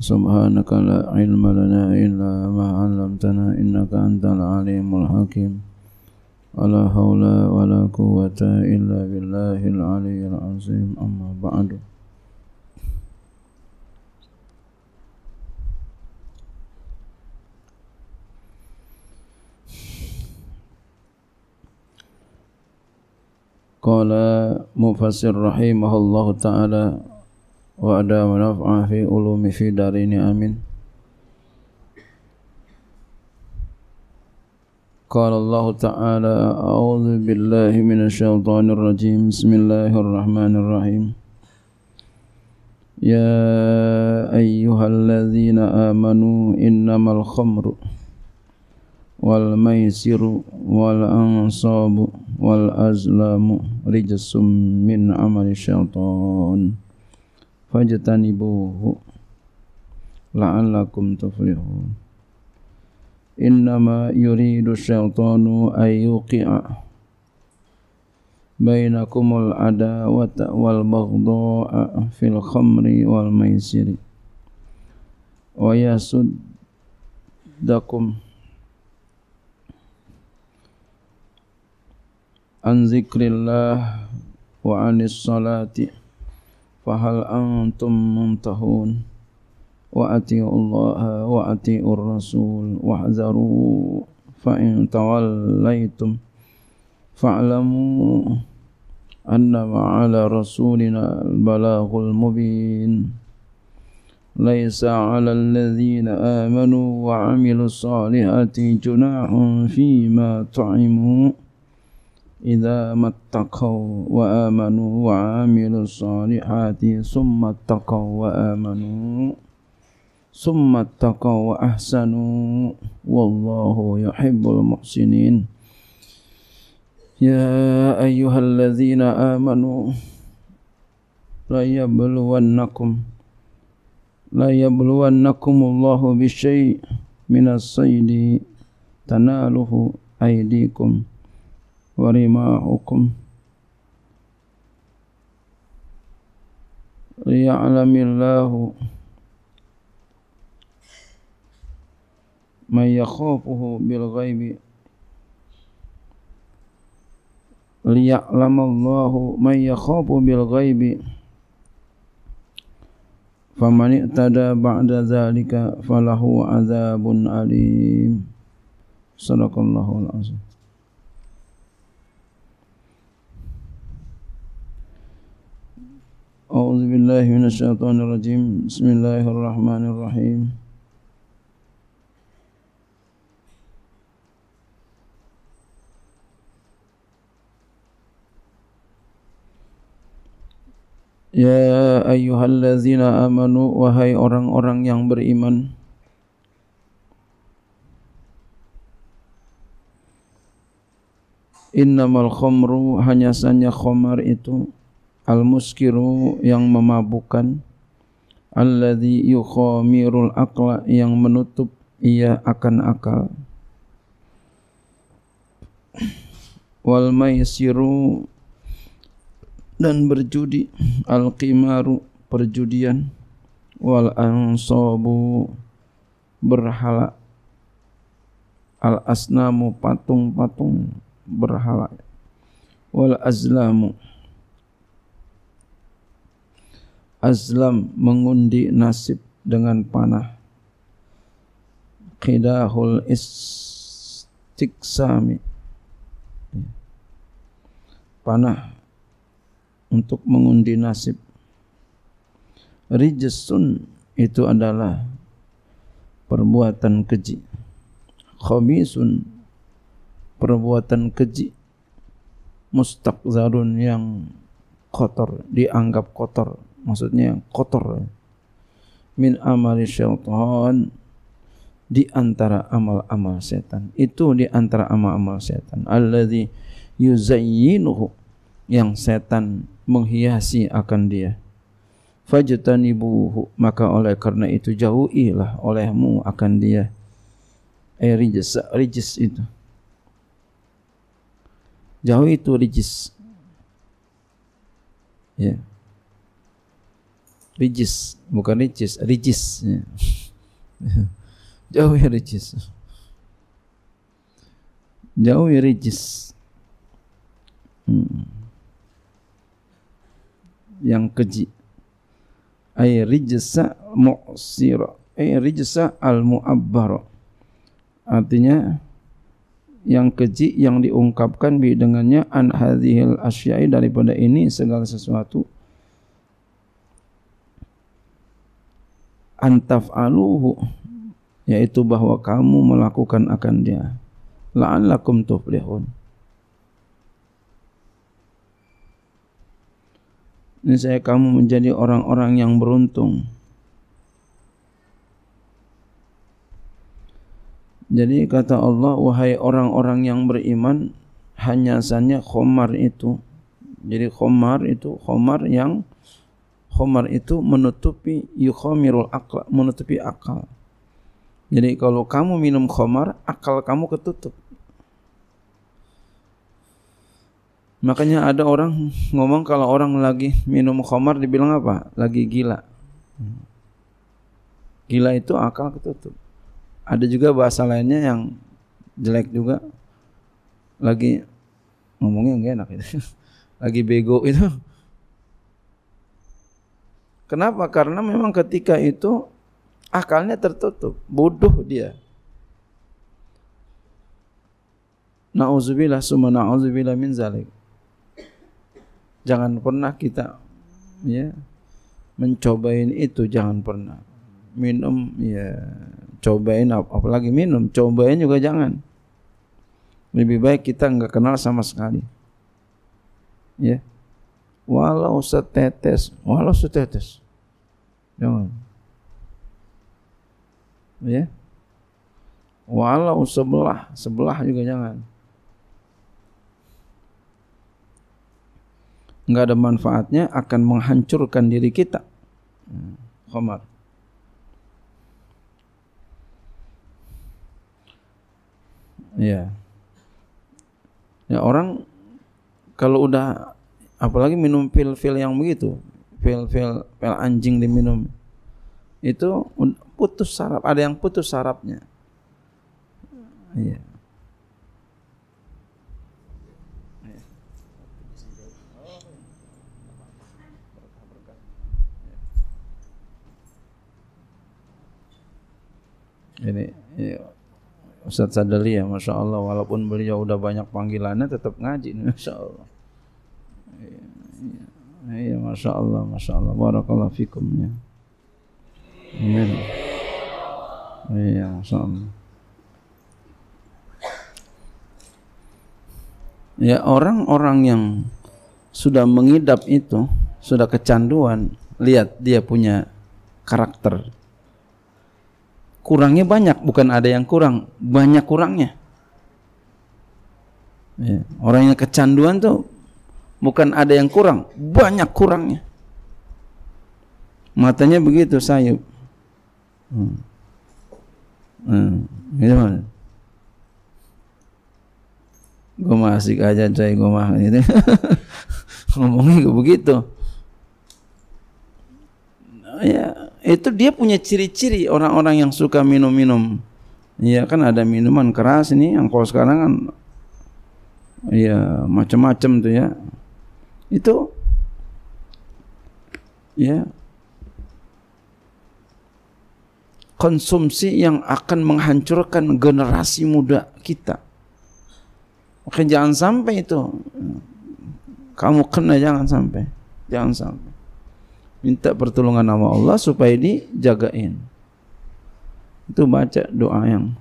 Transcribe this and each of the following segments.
سبحانك لا علم لنا إلا ما علمتنا إنك أنت العليم الحكيم ولا حول ولا قوة إلا بالله العلي العظيم أما بعد قال مفسر رحمه الله تعالى وأدام نفع في علوم في دارين آمين قال الله تعالى أعوذ بالله من الشيطان الرجيم بسم الله الرحمن الرحيم يا أيها الذين آمنوا إنما الخمر والميسر والأنصاب والأزلام رجس من عمل الشيطان fajtanibuhu la'allakum tuflihun innama yuridu syaitanu ayyuqi'a bainakumul adawata wal baghdha'a fil khamri wal maisiri wa yasuddakum an zikrillah wa anis salati فهل أنتم منتهون وأطيعوا الله وأطيعوا الرسول واحذروا فإن توليتم فاعلموا أنما على رسولنا البلاغ المبين ليس على الذين آمنوا وعملوا الصالحات جناح فيما طعموا إذا ما اتقوا وآمنوا وعملوا الصالحات ثم اتقوا وآمنوا ثم اتقوا وأحسنوا والله يحب المحسنين يا أيها الذين آمنوا ليبلونكم ليبلونكم الله بشيء من الصيد تناله أيديكم ورماحكم ليعلم الله من يخافه بالغيب ليعلم الله من يخاف بالغيب فمن اعتدى بعد ذلك فله عذاب أليم صدق الله العظيم أعوذ بالله من الشيطان الرجيم بسم الله الرحمن الرحيم يا أيها الذين آمنوا وهي orang-orang yang beriman إنما الخمر hanya sanya khamar itu Al-muskiru yang memabukkan Alladhi yukhamirul akla yang menutup ia akan akal Wal maisiru dan berjudi Al-qimaru perjudian Wal ansobu berhala Al asnamu patung-patung berhala Wal azlamu Azlam mengundi nasib dengan panah Qidahul istiksami Panah untuk mengundi nasib Rijesun itu adalah perbuatan keji Khomisun perbuatan keji mustaqzarun yang kotor dianggap kotor maksudnya kotor min amali syaitan di antara amal-amal setan itu di antara amal-amal setan alladzi yuzayyinuhu yang setan menghiasi akan dia fajtanibuhu maka oleh karena itu jauhilah olehmu akan dia eh rijis rijis itu jauh itu rijis ya yeah. rigis bukan rigis rigis ya. jauh ya rigis jauh ya rigis hmm. yang keji ay rijsa mu'sira ay rijsa al mu'abbara artinya yang keji yang diungkapkan bi dengannya an hadhil asyai daripada ini segala sesuatu antaf'aluhu yaitu bahwa kamu melakukan akan dia la'allakum tuflihun ini saya kamu menjadi orang-orang yang beruntung jadi kata Allah wahai orang-orang yang beriman hanya sanya khomar itu jadi khomar itu khomar yang uh, khomar itu menutupi yukhamirul akal, menutupi akal. Jadi kalau kamu minum khomar, akal kamu ketutup. Makanya ada orang ngomong kalau orang lagi minum khomar dibilang apa? Lagi gila. Gila itu akal ketutup. Ada juga bahasa lainnya yang jelek juga. Lagi ngomongnya enggak enak itu. Lagi bego itu Kenapa? Karena memang ketika itu akalnya tertutup, bodoh dia. Nauzubillah summa nauzubillah min zalik. Jangan pernah kita ya mencobain itu jangan pernah. Minum ya cobain ap apalagi minum, cobain juga jangan. Lebih baik kita enggak kenal sama sekali. Ya. Walau setetes, walau setetes Jangan. Ya. Walau sebelah, sebelah juga jangan. Enggak ada manfaatnya akan menghancurkan diri kita. Hmm, khamar. Ya. Ya orang kalau udah apalagi minum pil-pil yang begitu, pil pil pil anjing diminum itu putus sarap ada yang putus sarapnya iya ini, ya. Ustaz Sadali ya Masya Allah walaupun beliau udah banyak panggilannya tetap ngaji Masya Allah Iya, masya Allah, masya Allah. Barakallah fikum ya. Amin. Iya, masya Allah. Ya orang-orang yang sudah mengidap itu, sudah kecanduan, lihat dia punya karakter. Kurangnya banyak, bukan ada yang kurang, banyak kurangnya. Ya. Orang yang kecanduan tuh bukan ada yang kurang, banyak kurangnya. Matanya begitu sayup. Hmm. Hmm. Gitu mana? Gue mah asik aja coy, gue mah gitu. Ngomongnya begitu. Nah, ya, itu dia punya ciri-ciri orang-orang yang suka minum-minum. Iya kan ada minuman keras ini yang kalau sekarang kan Iya macam-macam tuh ya itu ya konsumsi yang akan menghancurkan generasi muda kita. Oke, jangan sampai itu kamu kena jangan sampai, jangan sampai. Minta pertolongan nama Allah supaya ini jagain. Itu baca doa yang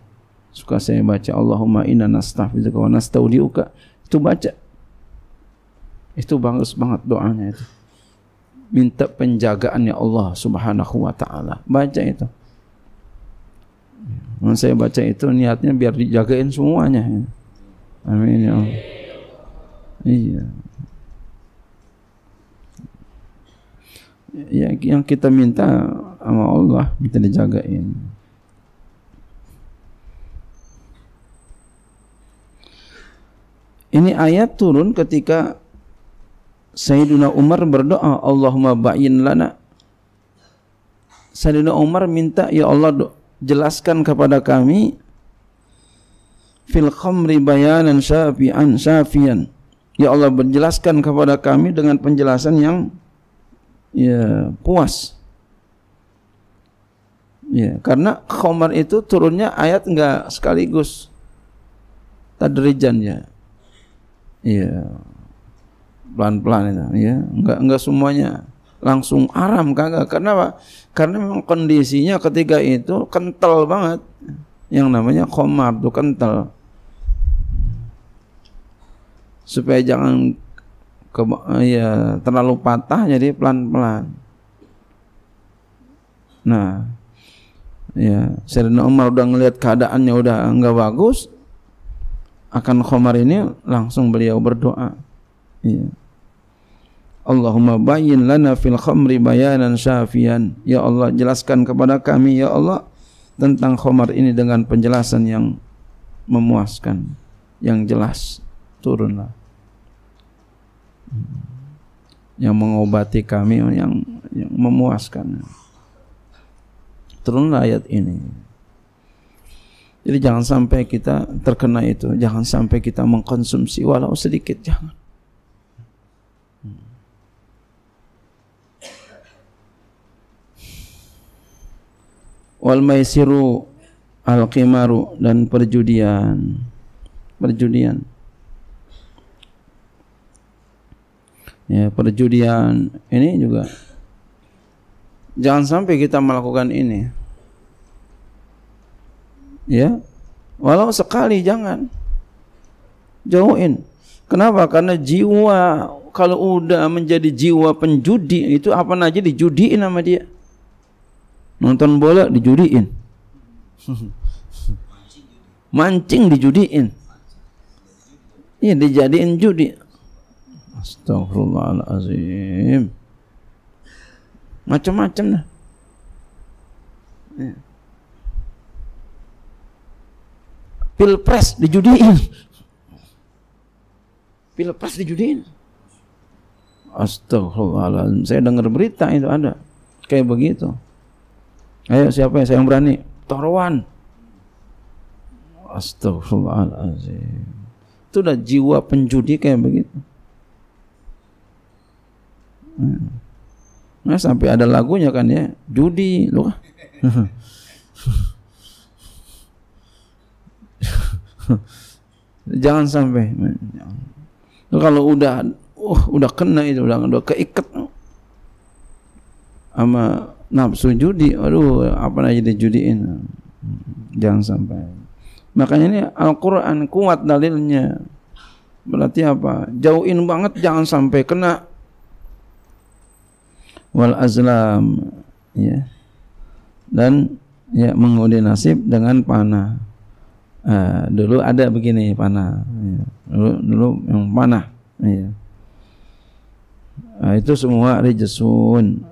suka saya baca Allahumma inna nastaghfiruka wa nastaudiuka. Itu baca itu bagus banget doanya itu. Minta penjagaannya Allah Subhanahu wa taala. Baca itu. saya baca itu niatnya biar dijagain semuanya. Amin ya Iya. Ya, yang kita minta sama Allah minta dijagain. Ini ayat turun ketika Sayyidina Umar berdoa, Allahumma ba'in lana. Sayyidina Umar minta, Ya Allah, jelaskan kepada kami, fil khamri bayanan syafian, syafian. Ya Allah, berjelaskan kepada kami dengan penjelasan yang ya, puas. Ya, karena khamr itu turunnya ayat enggak sekaligus. Tadrijan ya. Ya. pelan-pelan itu ya enggak enggak semuanya langsung aram kagak karena apa karena memang kondisinya ketika itu kental banget yang namanya komar tuh kental supaya jangan ke, ya terlalu patah jadi pelan-pelan nah ya serena Umar udah ngelihat keadaannya udah enggak bagus akan khomar ini langsung beliau berdoa ya. Allahumma bayin lana fil khamri bayanan syafian. Ya Allah, jelaskan kepada kami ya Allah tentang khamar ini dengan penjelasan yang memuaskan, yang jelas. Turunlah. Yang mengobati kami yang yang memuaskan. Turunlah ayat ini. Jadi jangan sampai kita terkena itu, jangan sampai kita mengkonsumsi walau sedikit, jangan. wal maisiru al qimaru dan perjudian perjudian ya perjudian ini juga jangan sampai kita melakukan ini ya walau sekali jangan jauhin kenapa karena jiwa kalau udah menjadi jiwa penjudi itu apa aja dijudiin sama dia nonton bola dijudiin mancing dijudiin iya dijadiin judi astagfirullahalazim macam-macam dah ya. pilpres dijudiin pilpres dijudiin astagfirullahalazim saya dengar berita itu ada kayak begitu Ayo siapa yang saya berani? Torwan. astagfirullahalazim Itu udah jiwa penjudi kayak begitu. Hmm. Nah, sampai ada lagunya kan ya, judi lu. Kan? Jangan sampai. Lu kalau udah uh, udah kena itu udah udah keikat sama nafsu judi aduh apa judi dijudiin jangan sampai makanya ini Al-Quran kuat dalilnya berarti apa jauhin banget jangan sampai kena wal azlam ya dan ya mengudi nasib dengan panah uh, dulu ada begini panah ya. dulu dulu yang panah ya. Uh, itu semua rijesun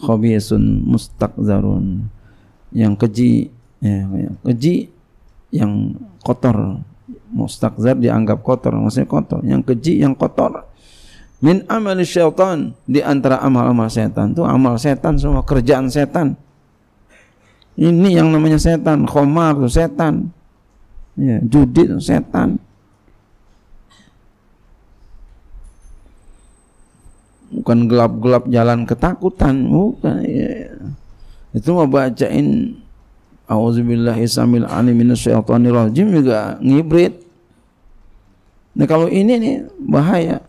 khabisun mustakzarun yang keji ya, yang keji yang kotor mustakzar dianggap kotor maksudnya kotor yang keji yang kotor min amal syaitan di antara amal-amal setan itu amal setan semua kerjaan setan ini yang namanya setan khomar itu setan ya, judi itu setan bukan gelap-gelap jalan ketakutan bukan ya. itu mau bacain auzubillah isamil alim rajim juga ngibrit nah kalau ini nih bahaya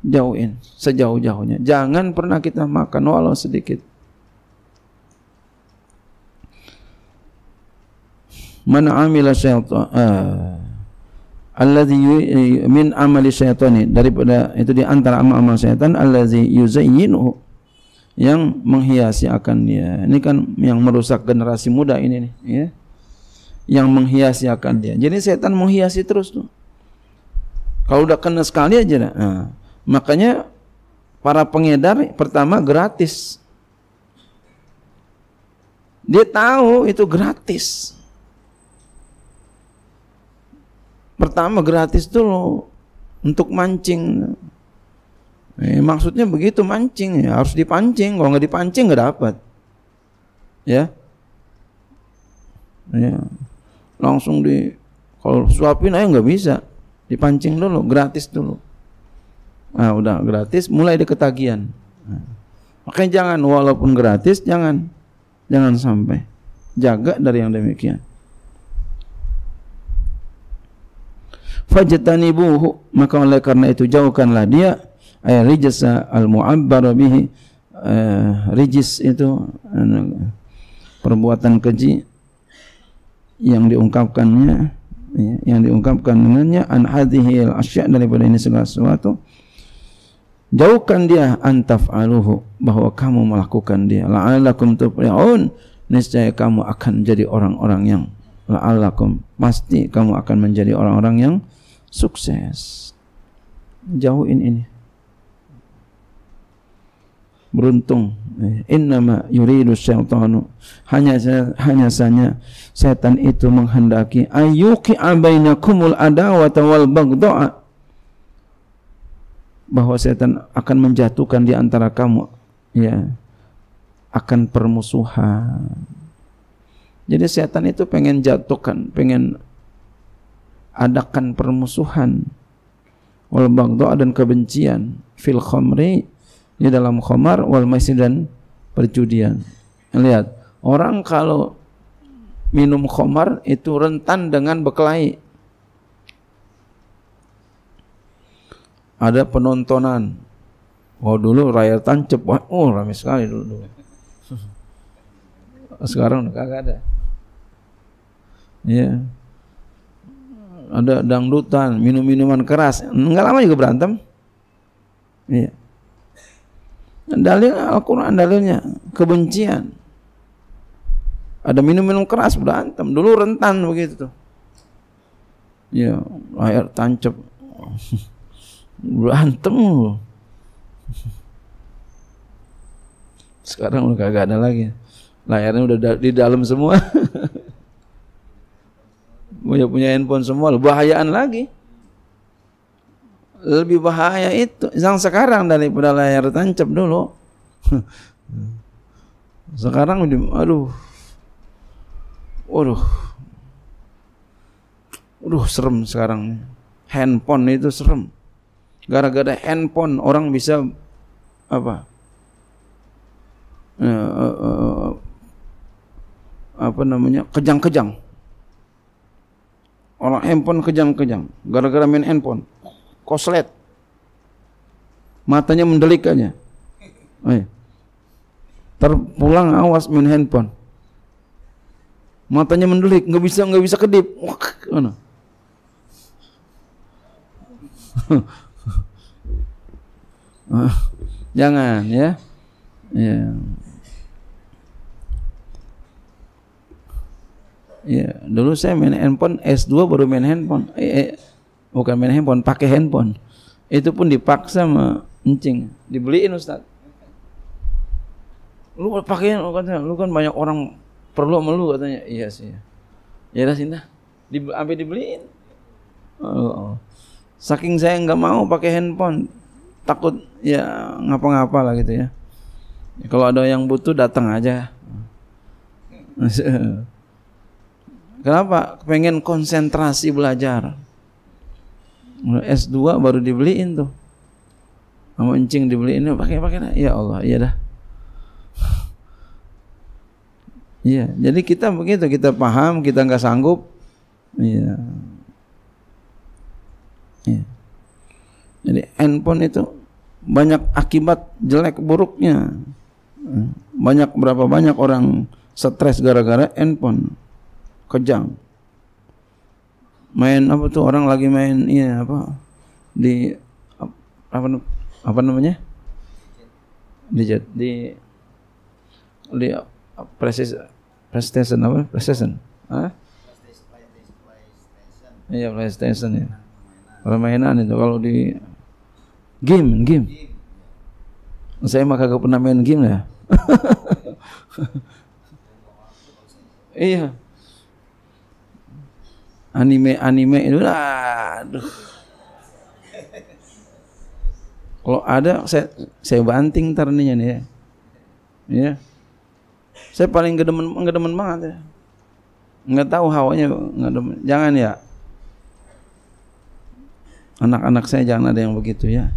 jauhin sejauh-jauhnya jangan pernah kita makan walau sedikit Mana amila syaitan eh, alladzi eh, min amali syaitani daripada itu di antara amal-amal syaitan alladzi yuzayyinu yang menghiasi akan dia ini kan yang merusak generasi muda ini nih ya yang menghiasi akan dia jadi setan menghiasi terus tuh kalau udah kena sekali aja Nah, makanya para pengedar pertama gratis dia tahu itu gratis Pertama gratis dulu untuk mancing. Eh, maksudnya begitu mancing ya harus dipancing. Kalau nggak dipancing nggak dapat. Ya. Ya. Langsung di kalau suapin aja nggak bisa. Dipancing dulu, gratis dulu. Nah, udah gratis mulai diketagihan. Nah, makanya jangan walaupun gratis jangan jangan sampai jaga dari yang demikian. fajtanibuhu maka oleh karena itu jauhkanlah dia ayat rijas al mu'abbar bihi eh, rijis itu perbuatan keji yang diungkapkannya ya, yang diungkapkan dengannya an hadhihi al asya daripada ini segala sesuatu jauhkan dia antaf aluhu bahwa kamu melakukan dia la'alakum tuflihun niscaya kamu akan jadi orang-orang yang la'alakum pasti kamu akan menjadi orang-orang yang sukses. Jauhin ini. Beruntung. Eh, innama yuridu syaitanu. Hanya hanya saja setan itu menghendaki ayuki abainakumul adawata wal doa, Bahawa setan akan menjatuhkan di antara kamu. Ya. Akan permusuhan. Jadi setan itu pengen jatuhkan, pengen adakan permusuhan wal doa dan kebencian fil khomri di dalam khomar wal maisir dan perjudian. Lihat, orang kalau minum khomar itu rentan dengan bekelai. Ada penontonan. Oh dulu raya tancep, oh ramai sekali dulu. dulu. Sekarang gak ada. ya. Yeah ada dangdutan, minum-minuman keras, nggak lama juga berantem. Iya. Dalil Al-Quran dalilnya kebencian. Ada minum-minum keras berantem. Dulu rentan begitu tuh. Ya, layar tancap. berantem Sekarang udah kagak ada lagi. Layarnya udah di dalam semua. punya punya handphone semua bahayaan lagi lebih bahaya itu yang sekarang dari daripada layar tancap dulu sekarang aduh waduh aduh serem sekarang handphone itu serem gara-gara handphone orang bisa apa uh, uh, apa namanya kejang-kejang Orang handphone kejang-kejang. Gara-gara main handphone. Koslet. Matanya mendelik aja. Eh. Terpulang awas main handphone. Matanya mendelik, nggak bisa nggak bisa kedip. Wah, mana? Eh, jangan ya. Ya. Yeah. Ya, dulu saya main handphone S2 baru main handphone. Eh, eh bukan main handphone, pakai handphone. Itu pun dipaksa sama encing, dibeliin Ustaz. Lu pakein lu katanya, lu kan banyak orang perlu sama lu katanya. Iya sih. Ya udah Sinta, di, sampai dibeliin. Oh, oh. Saking saya nggak mau pakai handphone, takut ya ngapa-ngapa lah gitu ya. ya kalau ada yang butuh datang aja. Kenapa? Pengen konsentrasi belajar. S2 baru dibeliin tuh. Sama encing dibeliin ya, pakai pakai ya Allah, iya dah. Iya, jadi kita begitu kita paham, kita nggak sanggup. Iya. Iya. Jadi handphone itu banyak akibat jelek buruknya. Hmm. Banyak berapa banyak orang stres gara-gara handphone kejang main apa tuh orang lagi main iya apa di apa apa namanya di di di presis PlayStation apa PlayStation ah iya PlayStation ya permainan itu kalau di game game saya mah kagak pernah main game ya iya anime-anime itu aduh kalau ada saya saya banting ternyanya nih ya. ya saya paling gedemen gedemen banget ya nggak tahu hawanya nggak demen jangan ya anak-anak saya jangan ada yang begitu ya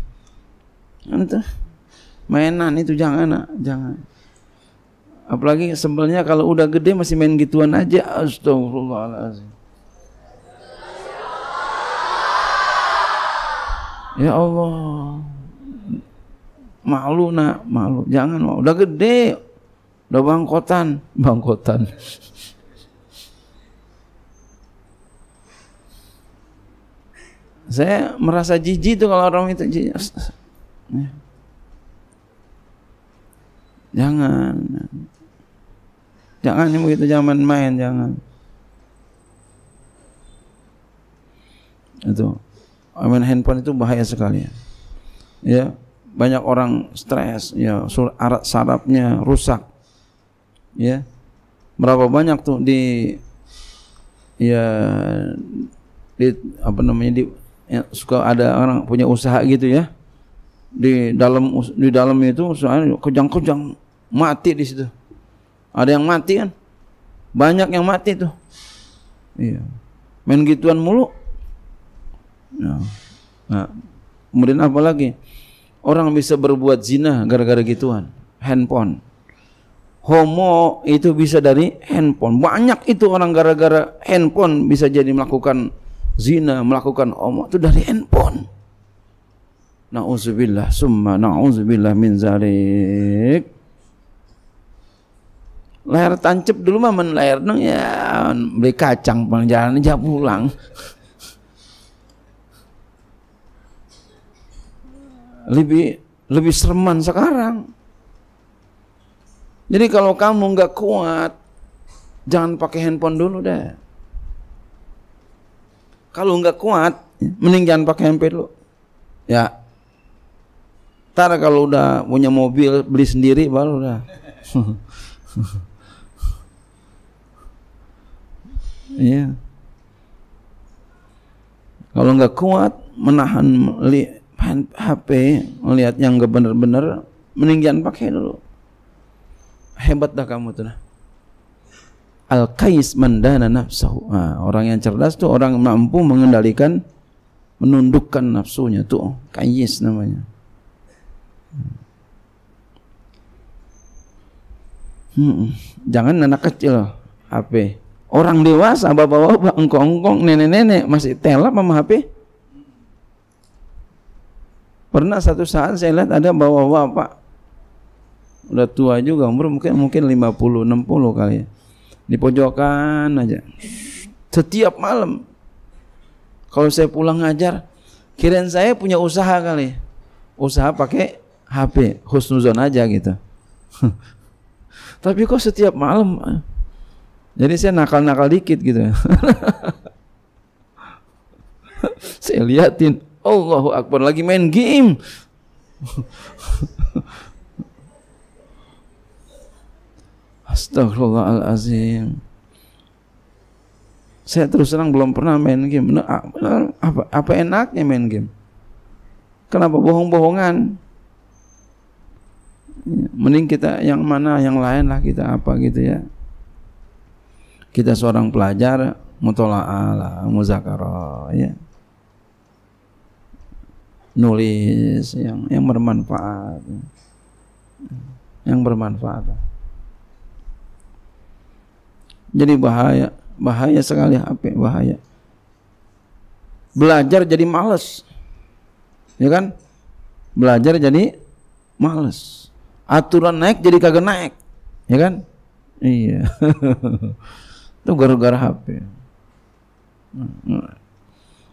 kan itu mainan itu jangan jangan apalagi sebelnya kalau udah gede masih main gituan aja astagfirullahaladzim Ya Allah. Malu nak, malu. Jangan mau. Udah gede. Udah bangkotan, bangkotan. Saya merasa jijik tuh kalau orang itu ya. Jangan. Jangan begitu zaman main, jangan. Itu. main handphone itu bahaya sekali ya. banyak orang stres ya surat sarapnya rusak ya berapa banyak tuh di ya di apa namanya di ya, suka ada orang punya usaha gitu ya di dalam di dalam itu soalnya kejang-kejang mati di situ ada yang mati kan banyak yang mati tuh iya main gituan mulu Ya. Nah, kemudian apa lagi? Orang bisa berbuat zina gara-gara gituan, handphone. Homo itu bisa dari handphone. Banyak itu orang gara-gara handphone bisa jadi melakukan zina, melakukan homo itu dari handphone. Nauzubillah summa nauzubillah min zalik. Layar tancep dulu mah men layar neng ya beli kacang pang jalan aja pulang. lebih lebih sereman sekarang. Jadi kalau kamu nggak kuat, jangan pakai handphone dulu deh. Kalau nggak kuat, mending jangan pakai handphone dulu. Ya, ntar kalau udah punya mobil beli sendiri baru udah. Iya. Kalau nggak kuat menahan HP melihat yang gak bener-bener meninggian pakai dulu hebat dah kamu tuh nah. al kais mandana nafsahu nah, orang yang cerdas tuh orang mampu mengendalikan menundukkan nafsunya tuh kais namanya hmm. jangan anak kecil HP orang dewasa bapak-bapak engkong-engkong nenek-nenek masih telap sama HP Pernah satu saat saya lihat ada bawa bapak udah tua juga umur mungkin mungkin 50 60 kali ya. Di pojokan aja. Setiap malam kalau saya pulang ngajar kirain saya punya usaha kali. Usaha pakai HP, husnuzon aja gitu. Tapi kok setiap malam jadi saya nakal-nakal dikit gitu. saya liatin Allahu Akbar lagi main game. Astagfirullahalazim. Saya terus terang belum pernah main game. Nah, apa, apa enaknya main game? Kenapa bohong-bohongan? Mending kita yang mana, yang lain lah kita apa gitu ya. Kita seorang pelajar, mutola'alah, muzakarah ya nulis yang yang bermanfaat yang bermanfaat jadi bahaya bahaya sekali HP bahaya belajar jadi males ya kan belajar jadi males aturan naik jadi kagak naik ya kan iya itu gara-gara HP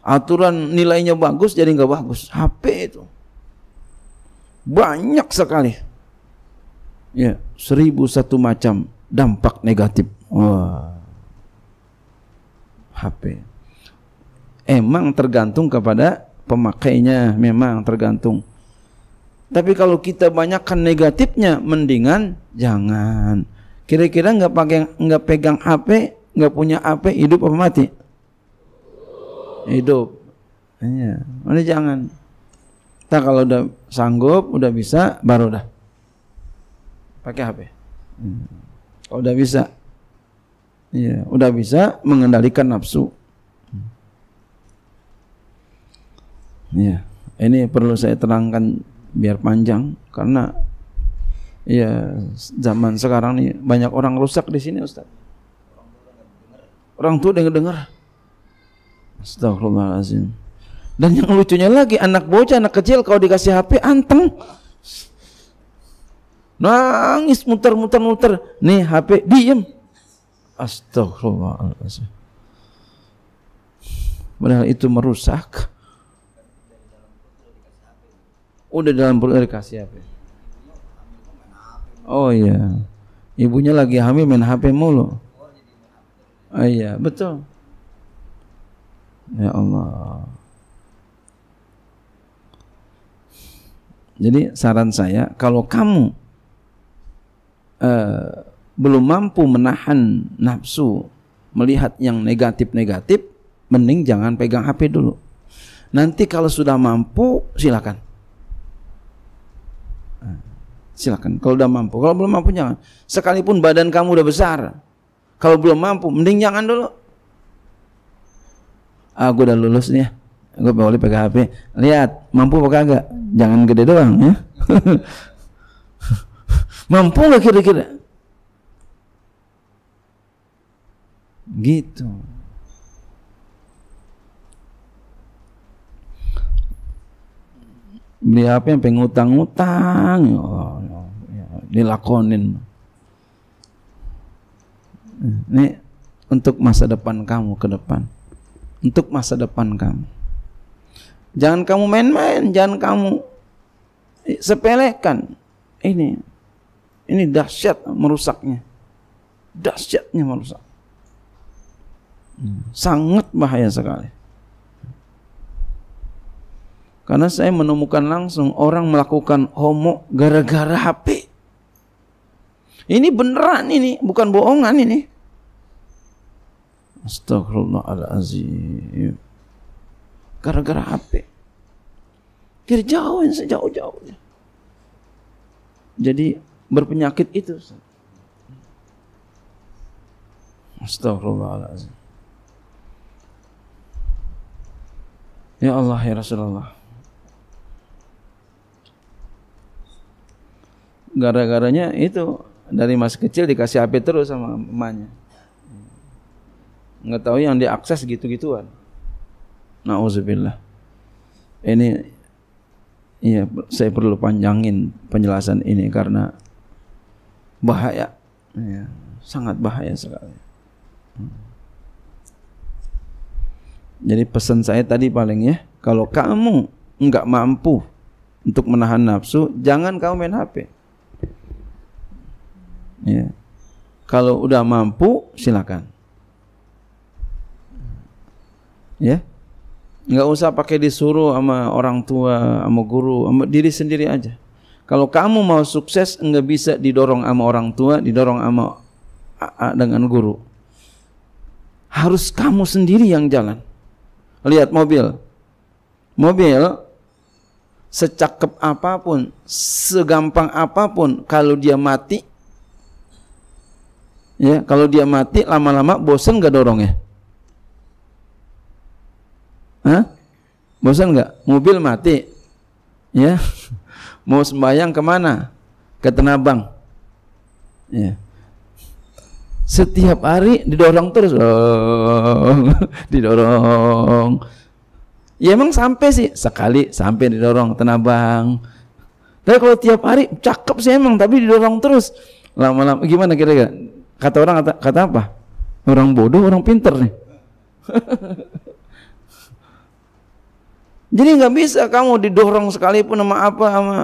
aturan nilainya bagus jadi nggak bagus HP itu banyak sekali ya seribu satu macam dampak negatif wah HP emang tergantung kepada pemakainya memang tergantung tapi kalau kita banyakkan negatifnya mendingan jangan kira-kira nggak pakai nggak pegang HP nggak punya HP hidup apa mati hidup Iya. Ini jangan kita kalau udah sanggup udah bisa baru dah pakai HP hmm. kalau udah bisa iya, udah bisa mengendalikan nafsu hmm. Iya. ini perlu saya terangkan biar panjang karena iya zaman sekarang nih banyak orang rusak di sini Ustaz orang tua dengar dengar Astagfirullahaladzim. Dan yang lucunya lagi anak bocah, anak kecil kalau dikasih HP anteng. Nangis muter-muter-muter. Nih HP diem. Astagfirullahaladzim. Padahal itu merusak. Udah dalam perut eh, dikasih HP. Oh iya. Ibunya lagi hamil main HP mulu. Oh iya, betul. Ya Allah. Jadi saran saya kalau kamu eh, belum mampu menahan nafsu melihat yang negatif-negatif, mending jangan pegang HP dulu. Nanti kalau sudah mampu silakan. Nah, silakan kalau udah mampu. Kalau belum mampu jangan. Sekalipun badan kamu udah besar, kalau belum mampu mending jangan dulu ah gue udah lulus nih gue boleh pegang HP lihat mampu apa kagak jangan gede doang ya mampu nggak kira-kira gitu beli HP yang pengutang-utang oh, ya ya, dilakonin ini untuk masa depan kamu ke depan untuk masa depan kamu. Jangan kamu main-main, jangan kamu sepelekan. Ini ini dahsyat merusaknya. Dahsyatnya merusak. Sangat bahaya sekali. Karena saya menemukan langsung orang melakukan homo gara-gara HP. Ini beneran ini, bukan bohongan ini. Astagfirullahalazim. Gara-gara HP. Kira jauh yang sejauh-jauhnya. Jadi berpenyakit itu. Astagfirullahalazim. Ya Allah ya Rasulullah. Gara-garanya itu dari masa kecil dikasih HP terus sama emaknya. nggak mengetahui yang diakses gitu-gituan. Nauzubillah. Ini iya saya perlu panjangin penjelasan ini karena bahaya. Ya, sangat bahaya sekali. Jadi pesan saya tadi paling ya, kalau kamu nggak mampu untuk menahan nafsu, jangan kamu main HP. Ya. Kalau udah mampu, silakan. Ya. nggak usah pakai disuruh sama orang tua, sama guru, sama diri sendiri aja. Kalau kamu mau sukses nggak bisa didorong sama orang tua, didorong sama dengan guru. Harus kamu sendiri yang jalan. Lihat mobil. Mobil secakep apapun, segampang apapun, kalau dia mati, ya kalau dia mati lama-lama bosen gak ya. Hah? Bosan nggak? Mobil mati. Ya. Mau sembahyang kemana? Ke Tenabang. Ya. Setiap hari didorong terus. Oh, didorong. Ya emang sampai sih sekali sampai didorong Tenabang. Tapi kalau tiap hari cakep sih emang tapi didorong terus. Lama-lama gimana kira-kira? Kata orang kata, kata apa? Orang bodoh, orang pinter nih. Jadi nggak bisa kamu didorong sekalipun sama apa sama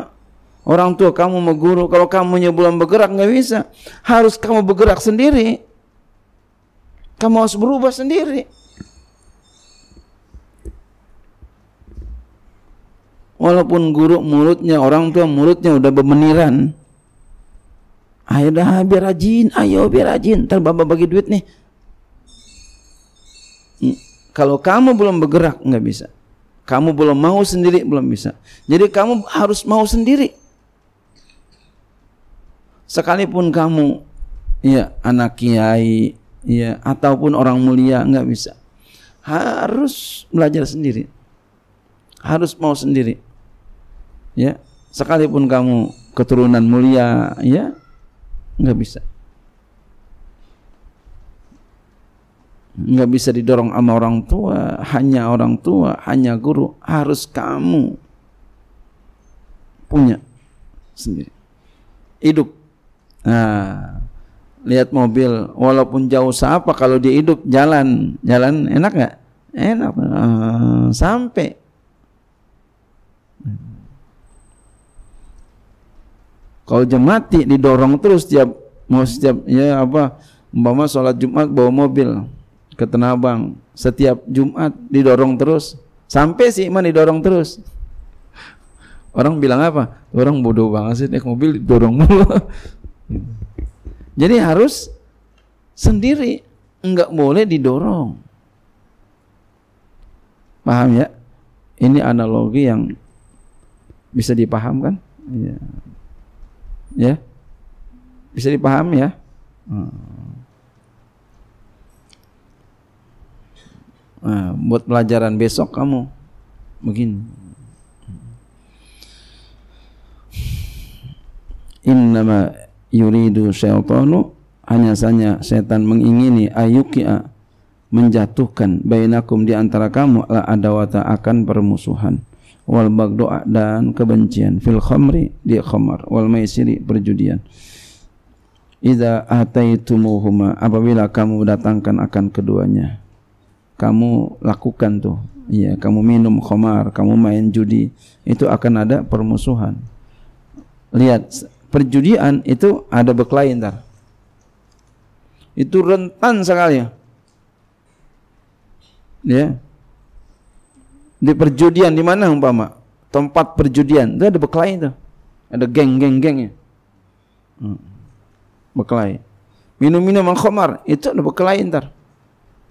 orang tua kamu sama guru. Kalau kamu belum bergerak nggak bisa. Harus kamu bergerak sendiri. Kamu harus berubah sendiri. Walaupun guru mulutnya, orang tua mulutnya udah bemeniran. Ayo dah biar rajin, ayo biar rajin. Ntar bapak bagi duit nih. Hmm. Kalau kamu belum bergerak nggak bisa. Kamu belum mau sendiri belum bisa. Jadi kamu harus mau sendiri. Sekalipun kamu ya anak kiai ya ataupun orang mulia nggak bisa. Harus belajar sendiri. Harus mau sendiri. Ya, sekalipun kamu keturunan mulia ya nggak bisa. nggak bisa didorong sama orang tua hanya orang tua hanya guru harus kamu punya sendiri hidup nah, lihat mobil walaupun jauh siapa, kalau dia hidup jalan jalan enak nggak enak uh, sampai kalau jam mati didorong terus tiap mau setiap ya apa umpama sholat Jumat bawa mobil ke Tenabang setiap Jumat didorong terus sampai si Iman didorong terus orang bilang apa orang bodoh banget sih naik mobil didorong mulu jadi harus sendiri nggak boleh didorong paham ya ini analogi yang bisa dipahamkan ya, ya? bisa dipaham ya hmm. Nah, buat pelajaran besok kamu begini. Innama yuridu syaitanu hanya saja setan mengingini ayukia menjatuhkan bainakum di antara kamu la adawata akan permusuhan wal bagdoa dan kebencian fil khamri di khamar wal maisiri perjudian Iza ataitumuhuma apabila kamu datangkan akan keduanya kamu lakukan tuh ya, kamu minum khamar, kamu main judi, itu akan ada permusuhan. Lihat, perjudian itu ada beklain ntar. Itu rentan sekali. Ya. Di perjudian di mana umpama? Tempat perjudian, itu ada beklain tuh. Ada geng-geng-gengnya. Hmm. Bekelai. Minum-minum khamar, itu ada beklain ntar.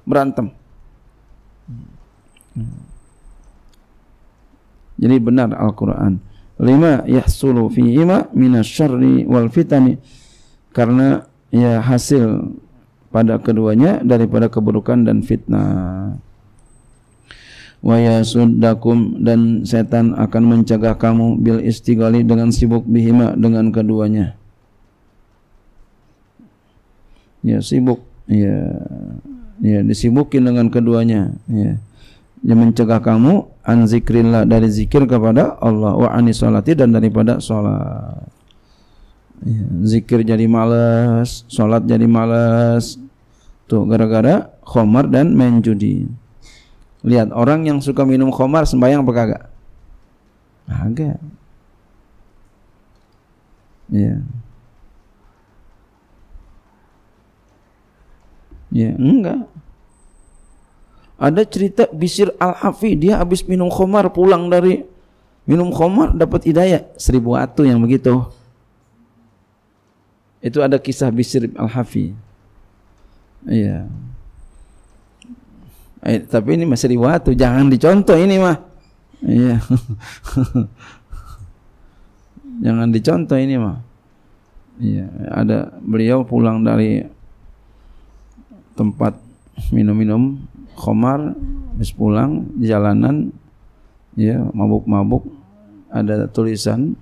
Berantem. Jadi hmm. benar Al-Quran. Lima yahsulu fi mina syari wal fitani. Karena ya hasil pada keduanya daripada keburukan dan fitnah. Wa yasuddakum dan setan akan mencegah kamu bil istigali dengan sibuk bihima dengan keduanya. Ya sibuk ya ya disibukin dengan keduanya ya. Yang mencegah kamu an dari zikir kepada Allah wa anis salati dan daripada salat iya, zikir jadi malas salat jadi malas tuh gara-gara khomar dan main judi lihat orang yang suka minum khomar sembahyang apa kagak kagak ya ya enggak ada cerita Bisir Al-Hafi, dia habis minum khomar pulang dari minum khomar dapat hidayah seribu atu yang begitu. Itu ada kisah Bisir Al-Hafi. Iya. Eh, tapi ini masih riwayat jangan dicontoh ini mah. Iya. jangan dicontoh ini mah. Iya, ada beliau pulang dari tempat minum-minum komar habis pulang di jalanan ya mabuk-mabuk ada tulisan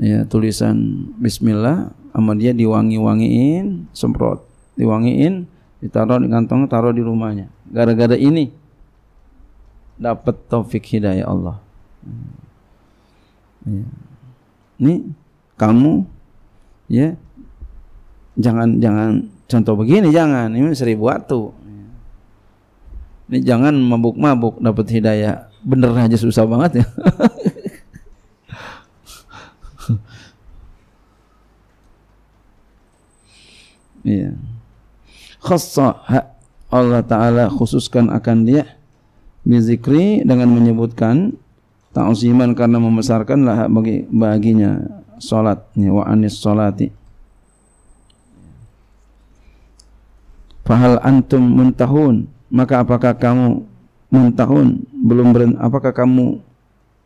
ya tulisan bismillah sama dia diwangi-wangiin semprot diwangiin ditaruh di kantong taruh di rumahnya gara-gara ini dapat taufik hidayah Allah ya. ini kamu ya jangan jangan contoh begini jangan ini seribu waktu ini jangan mabuk-mabuk dapat hidayah bener aja susah banget ya iya khassa Allah taala khususkan akan dia bizikri dengan menyebutkan tak ta'ziman karena membesarkan lah bagi baginya solatnya wa anis salati fahal antum muntahun maka apakah kamu muntahun belum berhenti apakah kamu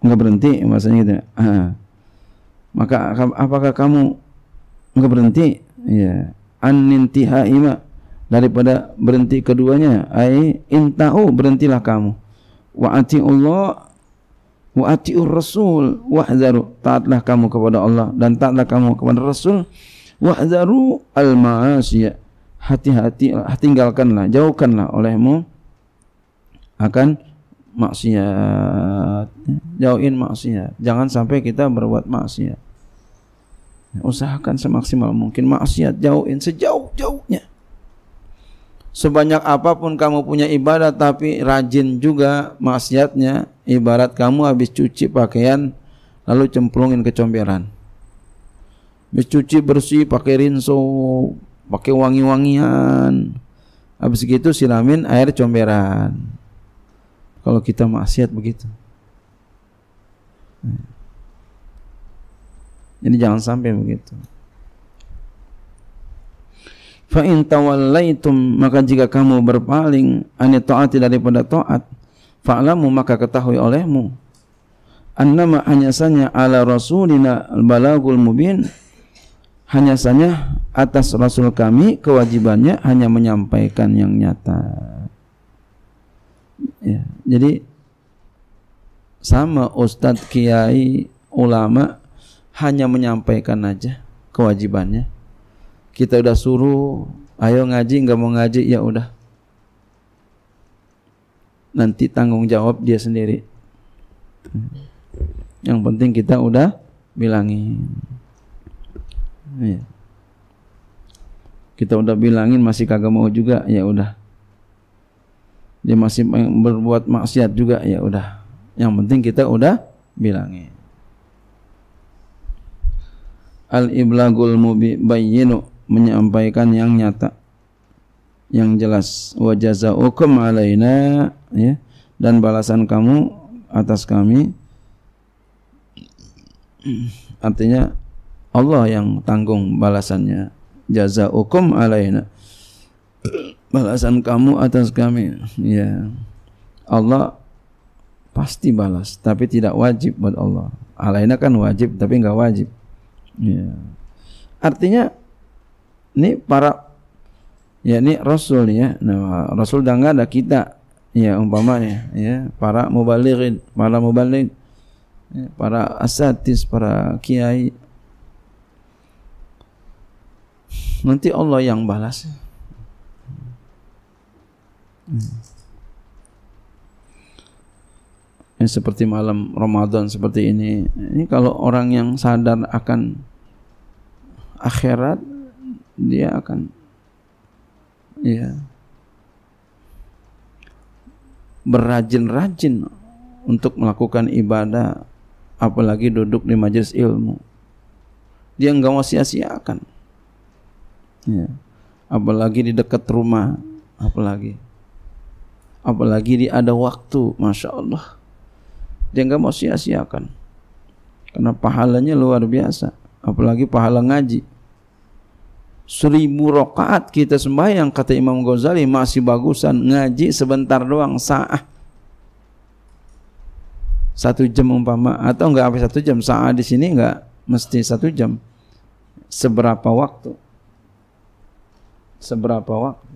enggak berhenti maksudnya gitu ha. maka apakah kamu enggak berhenti ya an intihaima daripada berhenti keduanya ai intahu berhentilah kamu wa Allah wa atiur rasul wahzaru taatlah kamu kepada Allah dan taatlah kamu kepada rasul wahzaru al ma'asiyah hati-hati tinggalkanlah jauhkanlah olehmu akan maksiat jauhin maksiat jangan sampai kita berbuat maksiat usahakan semaksimal mungkin maksiat jauhin sejauh-jauhnya sebanyak apapun kamu punya ibadah tapi rajin juga maksiatnya ibarat kamu habis cuci pakaian lalu cemplungin ke comberan habis cuci bersih pakai rinso pakai wangi-wangian habis gitu siramin air comberan kalau kita maksiat begitu nah. jadi jangan sampai begitu fa in tawallaitum maka jika kamu berpaling anit taati daripada taat fa'lamu maka ketahui olehmu annama hanya sanya ala rasulina al-balagul mubin hanya saja atas Rasul kami kewajibannya hanya menyampaikan yang nyata. Ya, jadi sama Ustadz Kiai ulama hanya menyampaikan aja kewajibannya. Kita udah suruh, ayo ngaji, nggak mau ngaji, ya udah. Nanti tanggung jawab dia sendiri. Yang penting kita udah bilangin. Ya. Kita udah bilangin masih kagak mau juga, ya udah. Dia masih berbuat maksiat juga, ya udah. Yang penting kita udah bilangin. Al iblagul bayinu menyampaikan yang nyata yang jelas wa jazaokum alaina ya dan balasan kamu atas kami artinya Allah yang tanggung balasannya. Jazaukum alaina. Balasan kamu atas kami. Ya. Allah pasti balas, tapi tidak wajib buat Allah. Alaina kan wajib, tapi nggak wajib. Ya. Artinya ini para ya ini Rasul ya. Nah, Rasul dan ada kita ya umpamanya ya para mubalighin, para mubalirin ya. para asatis, para kiai, Nanti Allah yang balas. Hmm. Ya, seperti malam Ramadan seperti ini. Ini kalau orang yang sadar akan akhirat dia akan ya berrajin rajin untuk melakukan ibadah apalagi duduk di majelis ilmu. Dia enggak mau sia-siakan. Ya. Apalagi di dekat rumah, apalagi. Apalagi di ada waktu, masya Allah. Dia nggak mau sia-siakan. Karena pahalanya luar biasa. Apalagi pahala ngaji. Seribu rokaat kita sembahyang kata Imam Ghazali masih bagusan ngaji sebentar doang sah, satu jam umpama atau enggak sampai satu jam saat di sini enggak mesti satu jam seberapa waktu seberapa waktu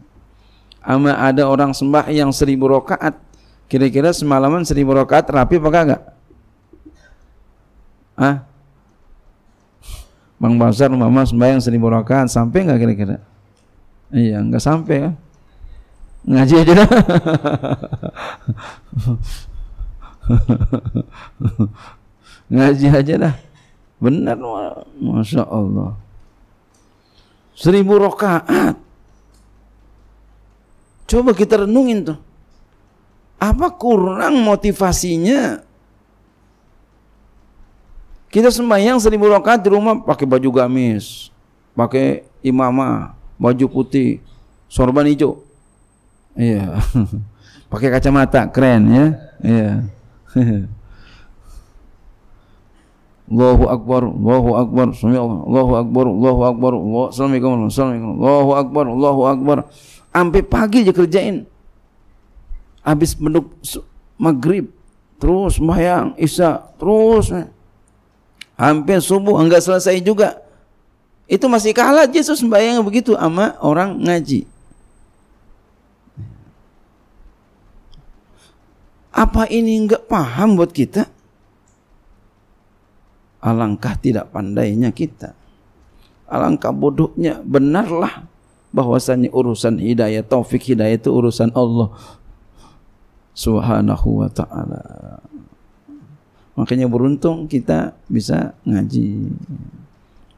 ama ada orang sembah yang seribu rakaat kira-kira semalaman seribu rakaat rapi apa enggak ah Bang Basar mama sembahyang seribu rakaat sampai enggak kira-kira iya enggak sampai ya ngaji aja dah ngaji aja dah benar masya Allah seribu rakaat Coba kita renungin tuh. Apa kurang motivasinya? Kita sembahyang seribu rakaat di rumah pakai baju gamis, pakai imamah, baju putih, sorban hijau. Iya. pakai kacamata, keren ya. Iya. Allahu Akbar, Allahu Akbar, Allahu Akbar, Allahu Akbar, Allahu Akbar, Allahu Assalamualaikum, Assalamualaikum, Allahu Akbar, Allahu Akbar, Sampai pagi aja kerjain. Habis menutup maghrib, terus mayang, isya, terus. Hampir subuh, enggak selesai juga. Itu masih kalah Yesus bayang begitu sama orang ngaji. Apa ini enggak paham buat kita? Alangkah tidak pandainya kita. Alangkah bodohnya, benarlah bahwasannya urusan hidayah taufik hidayah itu urusan Allah subhanahu wa ta'ala makanya beruntung kita bisa ngaji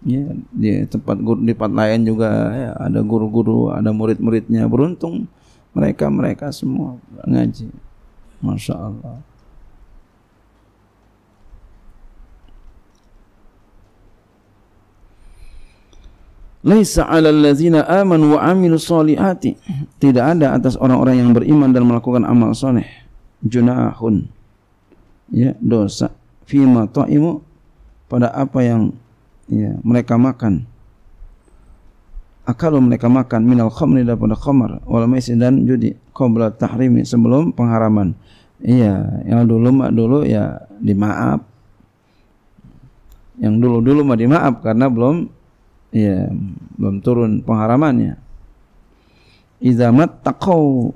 ya di tempat guru di tempat lain juga ya, ada guru-guru ada murid-muridnya beruntung mereka mereka semua ngaji masya Allah laisa 'alal ladzina amanu wa 'amilus solihati tidak ada atas orang-orang yang beriman dan melakukan amal soleh junahun ya dosa fima ta'imu pada apa yang ya, mereka makan akal mereka makan minal khamri daripada khamar wal maisir dan judi qabla tahrimi sebelum pengharaman iya yang dulu mak dulu ya dimaaf yang dulu dulu mah dimaaf karena belum ya belum turun pengharamannya izamat takau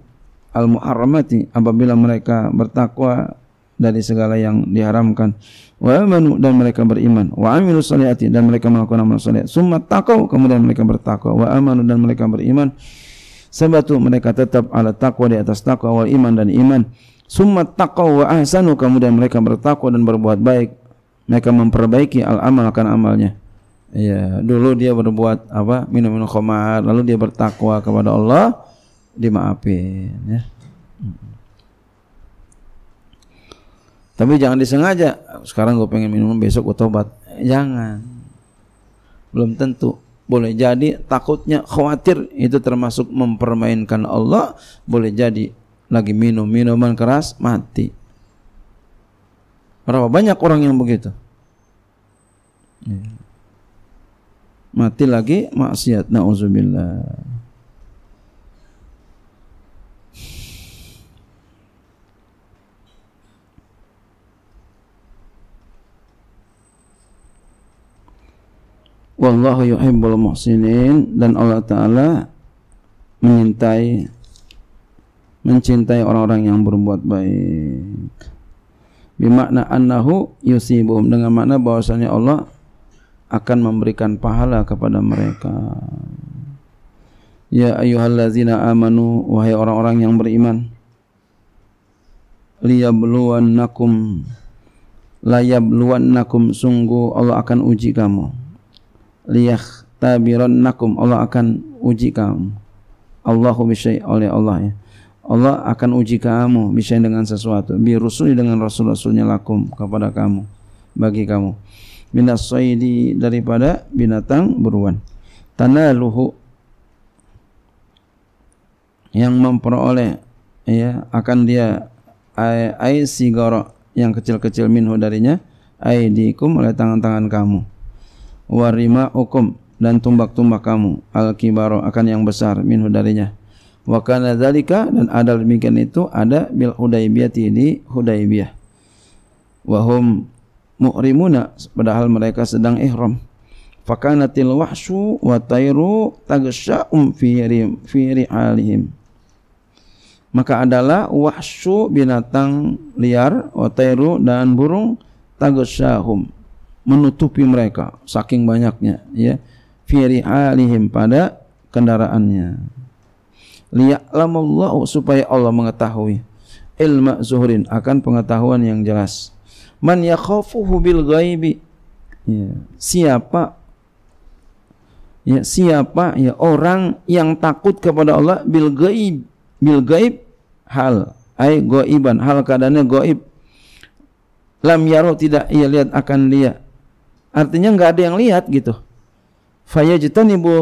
al muharramati apabila mereka bertakwa dari segala yang diharamkan wa amanu dan mereka beriman wa amilu salihati dan mereka melakukan amal saleh summa takau kemudian mereka bertakwa wa amanu dan mereka beriman sabatu mereka tetap ala takwa di atas takwa wal iman dan iman summa takau wa ahsanu kemudian mereka bertakwa dan berbuat baik mereka memperbaiki al amal akan amalnya Iya, dulu dia berbuat apa? Minum-minum khamar, lalu dia bertakwa kepada Allah, dimaafin ya. Tapi jangan disengaja. Sekarang gue pengen minum, besok gue tobat. Jangan. Belum tentu. Boleh jadi takutnya khawatir itu termasuk mempermainkan Allah. Boleh jadi lagi minum minuman keras mati. Berapa banyak orang yang begitu? Iya mati lagi maksiat nauzubillah Wallahu yuhibbul muhsinin dan Allah Ta'ala menyintai mencintai orang-orang yang berbuat baik bimakna annahu yusibum dengan makna bahwasanya Allah akan memberikan pahala kepada mereka. Ya ayyuhallazina amanu wahai orang-orang yang beriman liyabluwannakum layabluwannakum sungguh Allah akan uji kamu liyakhtabirannakum Allah akan uji kamu Allahu bisyai oleh Allah ya Allah akan uji kamu bisyai dengan sesuatu bi rusuli dengan rasul-rasulnya lakum kepada kamu bagi kamu minasoidi daripada binatang buruan luhu yang memperoleh ya akan dia ai, ai yang kecil-kecil minhu darinya ai diikum oleh tangan-tangan kamu warima ukum dan tumbak-tumbak kamu al kibaro akan yang besar minhu darinya Wakana kana dzalika dan ada demikian itu ada bil hudaibiyah ini hudaibiyah wahum mu'rimuna padahal mereka sedang ihram fakanatil wahsyu wa tayru tagsyaum fi fi alihim maka adalah wahsyu binatang liar wa tayru dan burung tagsahum menutupi mereka saking banyaknya ya fi alihim pada kendaraannya liya'lamallahu supaya Allah mengetahui ilma zuhrin akan pengetahuan yang jelas man yakhafuhu bil ghaibi ya, siapa ya siapa ya orang yang takut kepada Allah bil ghaib bil ghaib hal ai ghaiban hal keadaannya ghaib lam yaro tidak ia lihat akan dia artinya nggak ada yang lihat gitu ibu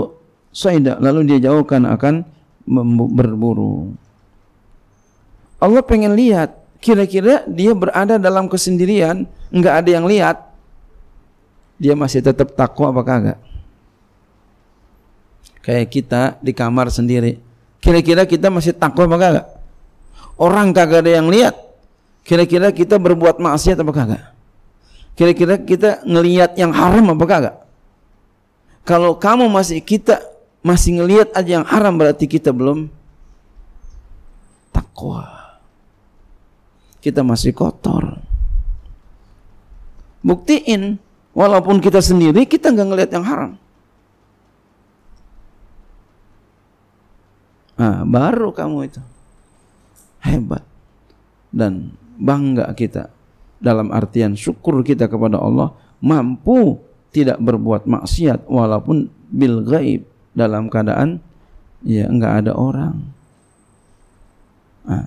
saida lalu dia jauhkan akan berburu Allah pengen lihat kira-kira dia berada dalam kesendirian, nggak ada yang lihat, dia masih tetap takwa apa kagak? Kayak kita di kamar sendiri, kira-kira kita masih takwa apa kagak? Orang kagak ada yang lihat, kira-kira kita berbuat maksiat apa kagak? Kira-kira kita ngelihat yang haram apa kagak? Kalau kamu masih kita masih ngelihat aja yang haram berarti kita belum takwa kita masih kotor. Buktiin, walaupun kita sendiri, kita nggak ngelihat yang haram. Nah, baru kamu itu hebat dan bangga kita dalam artian syukur kita kepada Allah mampu tidak berbuat maksiat walaupun bil gaib dalam keadaan ya nggak ada orang. Nah,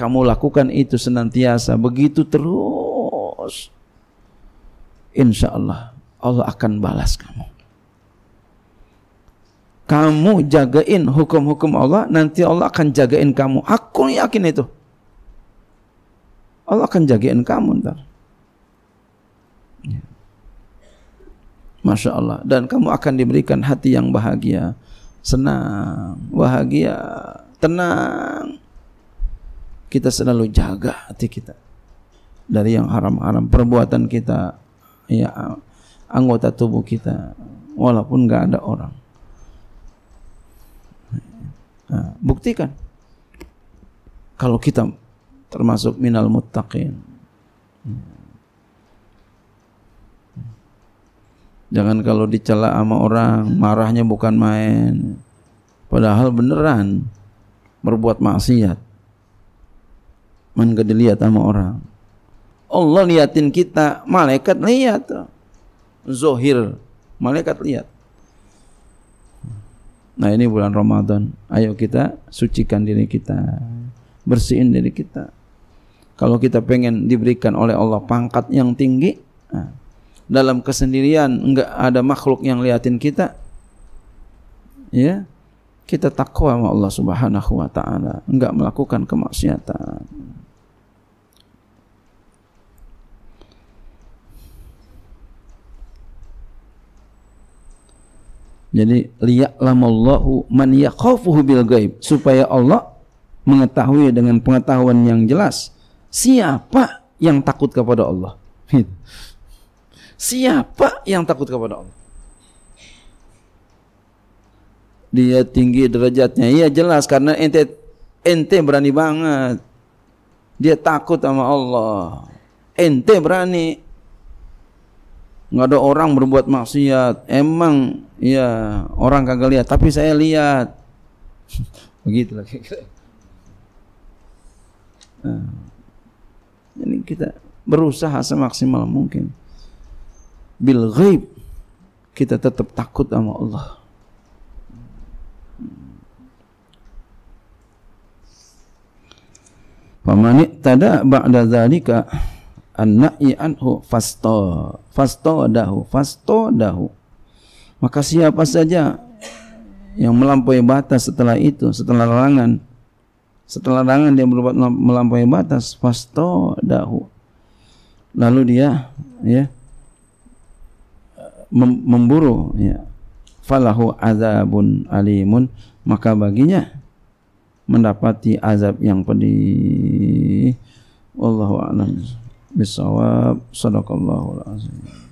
kamu lakukan itu senantiasa, begitu terus. Insya Allah, Allah akan balas kamu. Kamu jagain hukum-hukum Allah, nanti Allah akan jagain kamu. Aku yakin itu. Allah akan jagain kamu ntar. Ya. Masya Allah. Dan kamu akan diberikan hati yang bahagia, senang, bahagia, tenang kita selalu jaga hati kita dari yang haram-haram perbuatan kita ya anggota tubuh kita walaupun nggak ada orang nah, buktikan kalau kita termasuk minal muttaqin jangan kalau dicela sama orang marahnya bukan main padahal beneran berbuat maksiat Man dilihat sama orang. Allah liatin kita, malaikat lihat. Zohir, malaikat lihat. Nah ini bulan Ramadan. Ayo kita sucikan diri kita. Bersihin diri kita. Kalau kita pengen diberikan oleh Allah pangkat yang tinggi, nah, dalam kesendirian enggak ada makhluk yang liatin kita, ya kita takwa sama Allah Subhanahu wa taala, enggak melakukan kemaksiatan. Jadi liya'lamallahu man yakhafuhu bil ghaib supaya Allah mengetahui dengan pengetahuan yang jelas siapa yang takut kepada Allah. Siapa yang takut kepada Allah? Dia tinggi derajatnya. Iya jelas karena ente ente berani banget. Dia takut sama Allah. Ente berani. nggak ada orang berbuat maksiat emang ya orang kagak lihat tapi saya lihat begitu lah nah, ini kita berusaha semaksimal mungkin bil ghaib kita tetap takut sama Allah Pamani tada ba'da zalika an-na'i anhu dahu fasto dahu maka siapa saja yang melampaui batas setelah itu setelah larangan setelah larangan dia berbuat melampaui batas fasto dahu lalu dia ya mem memburu ya falahu azabun alimun maka baginya mendapati azab yang pedih wallahu a'lam bisawab sadaqallahul azim